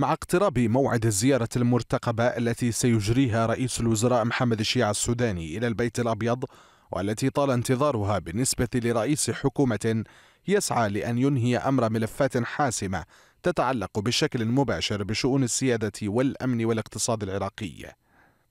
مع اقتراب موعد الزيارة المرتقبة التي سيجريها رئيس الوزراء محمد الشيع السوداني إلى البيت الأبيض والتي طال انتظارها بالنسبة لرئيس حكومة يسعى لأن ينهي أمر ملفات حاسمة تتعلق بشكل مباشر بشؤون السيادة والأمن والاقتصاد العراقي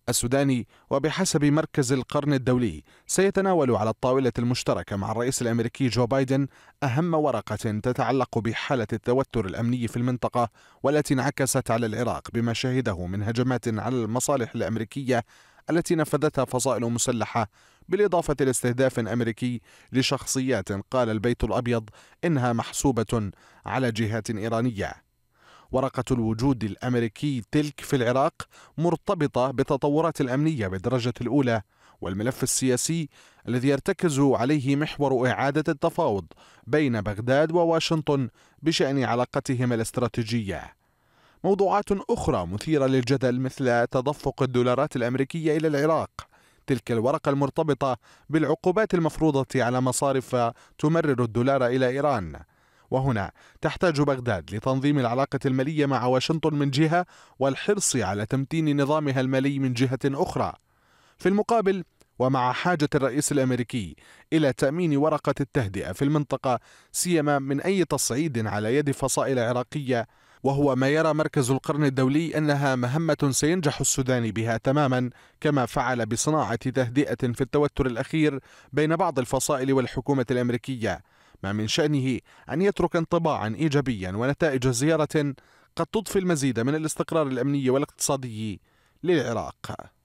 السوداني وبحسب مركز القرن الدولي سيتناول على الطاولة المشتركة مع الرئيس الأمريكي جو بايدن أهم ورقة تتعلق بحالة التوتر الأمني في المنطقة والتي انعكست على العراق بما شهده من هجمات على المصالح الأمريكية التي نفذتها فصائل مسلحة بالإضافة لاستهداف أمريكي لشخصيات قال البيت الأبيض إنها محسوبة على جهات إيرانية ورقة الوجود الأمريكي تلك في العراق مرتبطة بالتطورات الأمنية بالدرجة الأولى والملف السياسي الذي يرتكز عليه محور إعادة التفاوض بين بغداد وواشنطن بشأن علاقتهما الاستراتيجية. موضوعات أخرى مثيرة للجدل مثل تدفق الدولارات الأمريكية إلى العراق تلك الورقة المرتبطة بالعقوبات المفروضة على مصارف تمرر الدولار إلى إيران وهنا تحتاج بغداد لتنظيم العلاقة المالية مع واشنطن من جهة والحرص على تمتين نظامها المالي من جهة أخرى في المقابل ومع حاجة الرئيس الأمريكي إلى تأمين ورقة التهدئة في المنطقة سيما من أي تصعيد على يد فصائل عراقية وهو ما يرى مركز القرن الدولي أنها مهمة سينجح السودان بها تماما كما فعل بصناعة تهدئة في التوتر الأخير بين بعض الفصائل والحكومة الأمريكية ما من شأنه أن يترك انطباعا إيجابيا ونتائج زيارة قد تضفي المزيد من الاستقرار الأمني والاقتصادي للعراق